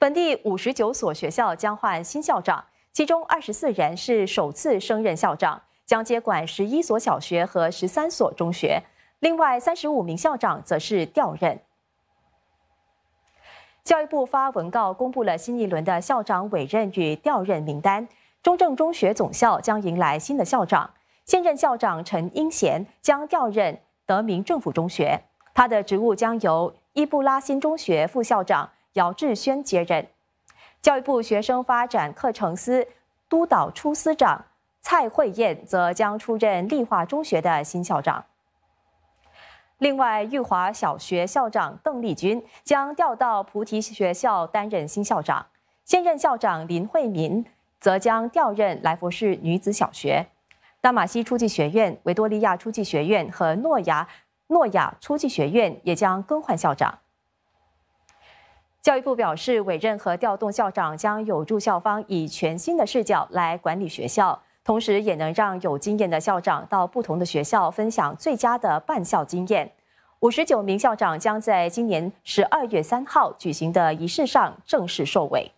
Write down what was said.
本地五十九所学校将换新校长，其中二十四人是首次升任校长，将接管十一所小学和十三所中学。另外三十五名校长则是调任。教育部发文告公布了新一轮的校长委任与调任名单。中正中学总校将迎来新的校长，现任校长陈英贤将调任德明政府中学，他的职务将由伊布拉新中学副校长。姚志轩接任教育部学生发展课程司督导处司长蔡慧燕，则将出任立化中学的新校长。另外，玉华小学校长邓丽君将调到菩提学校担任新校长，现任校长林慧民则将调任来佛士女子小学。大马西初级学院、维多利亚初级学院和诺亚诺亚初级学院也将更换校长。教育部表示，委任和调动校长将有助校方以全新的视角来管理学校，同时也能让有经验的校长到不同的学校分享最佳的办校经验。五十九名校长将在今年十二月三号举行的仪式上正式受委。